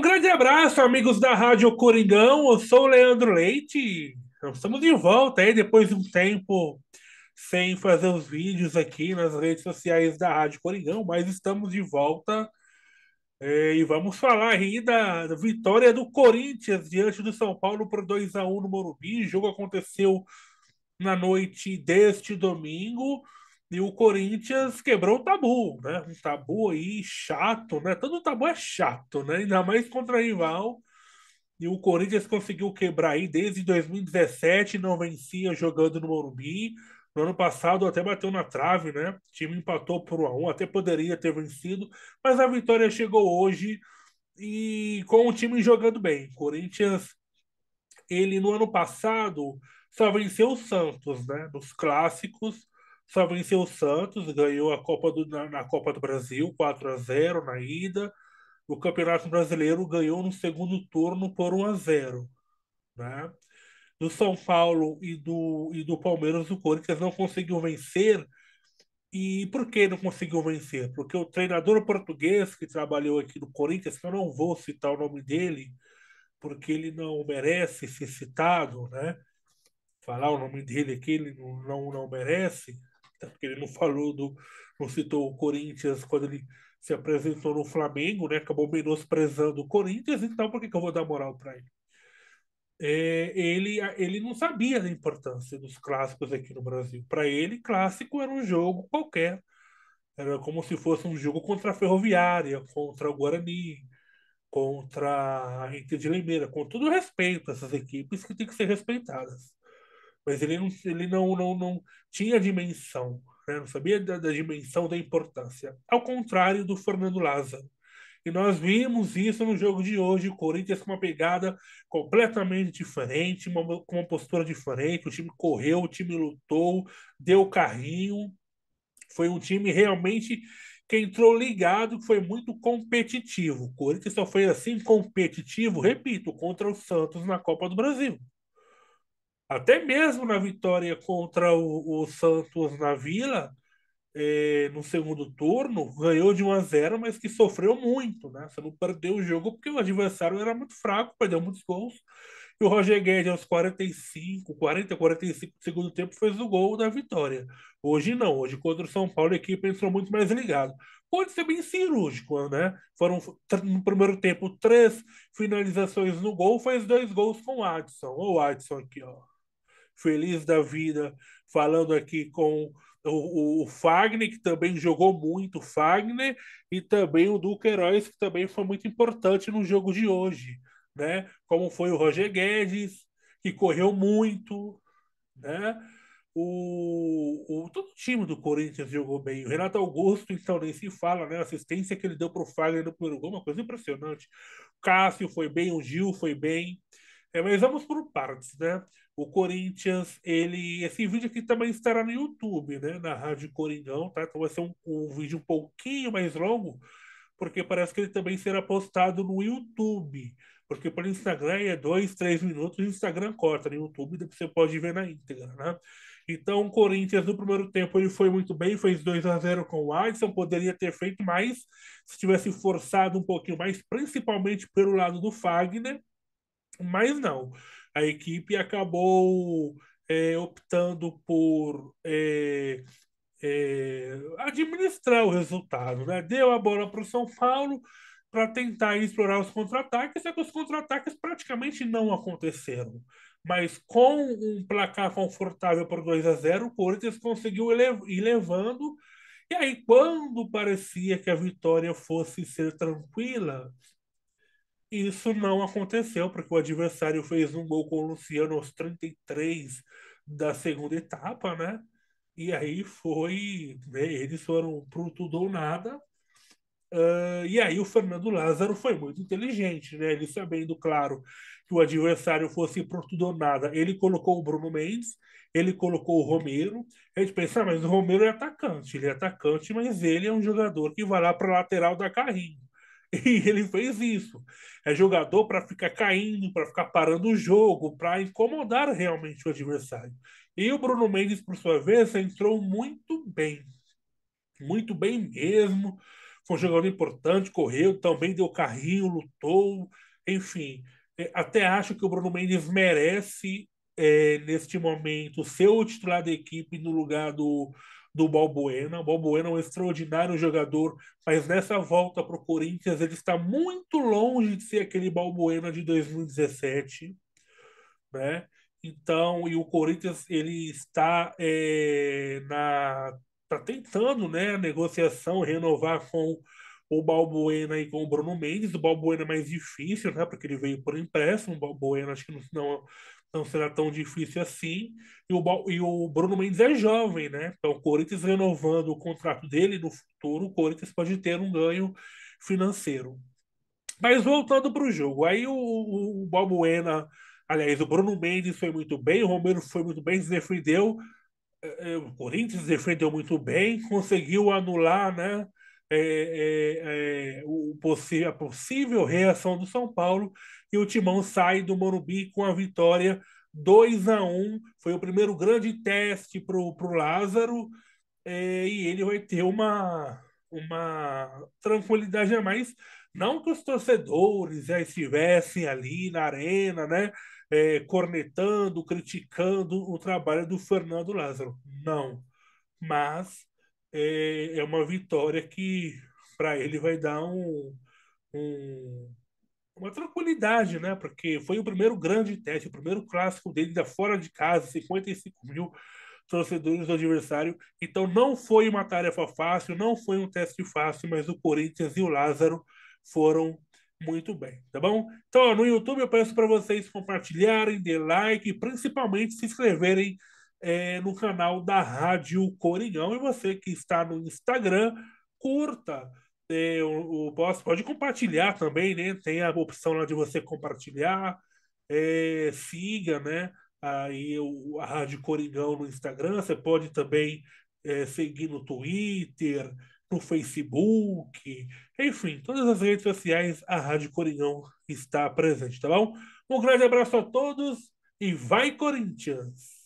Um grande abraço, amigos da Rádio Coringão. Eu sou o Leandro Leite. Estamos de volta aí depois de um tempo sem fazer os vídeos aqui nas redes sociais da Rádio Coringão, mas estamos de volta é, e vamos falar aí da vitória do Corinthians diante do São Paulo por 2 a 1 no Morumbi. O jogo aconteceu na noite deste domingo. E o Corinthians quebrou o tabu, né? Um tabu aí chato, né? Todo tabu é chato, né? Ainda mais contra rival. E o Corinthians conseguiu quebrar aí desde 2017, não vencia jogando no Morumbi. No ano passado até bateu na trave, né? O time empatou por 1 a 1, até poderia ter vencido, mas a vitória chegou hoje e com o time jogando bem. O Corinthians ele no ano passado só venceu o Santos, né? Nos clássicos só venceu o Santos, ganhou a Copa do, na, na Copa do Brasil 4 a 0 na ida. O Campeonato Brasileiro ganhou no segundo turno por 1 a 0, né? Do São Paulo e do, e do Palmeiras, o Corinthians não conseguiu vencer. E por que não conseguiu vencer? Porque o treinador português que trabalhou aqui no Corinthians, que eu não vou citar o nome dele, porque ele não merece ser citado, né? Falar o nome dele aqui, ele não, não, não merece porque ele não falou do. não citou o Corinthians quando ele se apresentou no Flamengo, né? Acabou menosprezando o Corinthians, então por que, que eu vou dar moral para ele? É, ele, ele não sabia da importância dos clássicos aqui no Brasil. Para ele, clássico era um jogo qualquer. Era como se fosse um jogo contra a Ferroviária, contra o Guarani, contra a Inter de Limeira, com todo respeito a essas equipes que têm que ser respeitadas mas ele não, ele não, não, não tinha dimensão, né? não sabia da, da dimensão da importância. Ao contrário do Fernando Lázaro. E nós vimos isso no jogo de hoje, o Corinthians com uma pegada completamente diferente, uma, com uma postura diferente, o time correu, o time lutou, deu carrinho. Foi um time realmente que entrou ligado, que foi muito competitivo. O Corinthians só foi assim competitivo, repito, contra o Santos na Copa do Brasil até mesmo na vitória contra o, o Santos na Vila, é, no segundo turno, ganhou de 1 a 0, mas que sofreu muito, né? Você não perdeu o jogo porque o adversário era muito fraco, perdeu muitos gols. E o Roger Guedes, aos 45, 40, 45 do segundo tempo, fez o gol da vitória. Hoje não, hoje contra o São Paulo a equipe entrou muito mais ligada. Pode ser bem cirúrgico, né? Foram, no primeiro tempo, três finalizações no gol, fez dois gols com o Adson. Olha o Adson aqui, ó feliz da vida, falando aqui com o, o, Fagner, que também jogou muito, Fagner, e também o Heróis, que também foi muito importante no jogo de hoje, né? Como foi o Roger Guedes, que correu muito, né? O, o, todo o time do Corinthians jogou bem. O Renato Augusto, então, nem se fala, né? A assistência que ele deu para o Fagner no primeiro gol, uma coisa impressionante. O Cássio foi bem, o Gil foi bem. É, mas vamos por partes, né? O Corinthians, ele. Esse vídeo aqui também estará no YouTube, né? Na Rádio Coringão, tá? Então vai ser um, um vídeo um pouquinho mais longo, porque parece que ele também será postado no YouTube. Porque para o Instagram é dois, três minutos, o Instagram corta no YouTube, depois você pode ver na íntegra, né? Então, o Corinthians, no primeiro tempo, ele foi muito bem, fez 2 a 0 com o Adson, poderia ter feito mais se tivesse forçado um pouquinho mais, principalmente pelo lado do Fagner, mas não, a equipe acabou é, optando por é, é, administrar o resultado. Né? Deu a bola para o São Paulo para tentar explorar os contra-ataques, só que os contra-ataques praticamente não aconteceram. Mas com um placar confortável por 2 a 0 o Corinthians conseguiu ir levando. E aí, quando parecia que a vitória fosse ser tranquila, isso não aconteceu, porque o adversário fez um gol com o Luciano aos 33 da segunda etapa, né? E aí foi. Né? eles foram pro tudo ou nada. Uh, e aí o Fernando Lázaro foi muito inteligente, né? Ele sabendo, claro, que o adversário fosse pro tudo ou nada, ele colocou o Bruno Mendes, ele colocou o Romero. A gente pensa, ah, mas o Romero é atacante, ele é atacante, mas ele é um jogador que vai lá para lateral da carrinha. E ele fez isso. É jogador para ficar caindo, para ficar parando o jogo, para incomodar realmente o adversário. E o Bruno Mendes, por sua vez, entrou muito bem. Muito bem mesmo. Foi um jogador importante, correu, também deu carrinho, lutou. Enfim, é, até acho que o Bruno Mendes merece, é, neste momento, ser o titular da equipe no lugar do do Balbuena. O Balbuena é um extraordinário jogador, mas nessa volta para o Corinthians ele está muito longe de ser aquele Balbuena de 2017, né? Então, e o Corinthians ele está é, na tá tentando, né, a negociação renovar com o Balbuena e com o Bruno Mendes. O Balbuena é mais difícil, né? Porque ele veio por empréstimo. O Balbuena acho que não, não, não será tão difícil assim. E o, Bal, e o Bruno Mendes é jovem, né? Então, o Corinthians renovando o contrato dele no futuro, o Corinthians pode ter um ganho financeiro. Mas voltando para o jogo, aí o, o, o Balbuena, aliás, o Bruno Mendes foi muito bem, o Romero foi muito bem, se defendeu. Eh, eh, o Corinthians defendeu muito bem, conseguiu anular, né? é, é, é, o a possível reação do São Paulo e o Timão sai do Morumbi com a vitória 2 a 1 Foi o primeiro grande teste para o Lázaro é, e ele vai ter uma, uma tranquilidade a mais. Não que os torcedores já é, estivessem ali na arena, né? É, cornetando, criticando o trabalho do Fernando Lázaro. Não. Mas é, é uma vitória que para ele vai dar um, um, uma tranquilidade, né? Porque foi o primeiro grande teste, o primeiro clássico dele da fora de casa, 55 mil torcedores do adversário. Então não foi uma tarefa fácil, não foi um teste fácil, mas o Corinthians e o Lázaro foram muito bem, tá bom? Então, no YouTube eu peço para vocês compartilharem, deem like, principalmente se inscreverem é, no canal da Rádio Coringão. E você que está no Instagram, curta é, o, post, pode compartilhar também, né? Tem a opção lá de você compartilhar, é, siga, né? Aí o, a Rádio Coringão no Instagram, você pode também é, seguir no Twitter, no Facebook, enfim, todas as redes sociais a Rádio Coringão está presente, tá bom? Um grande abraço a todos e vai Corinthians!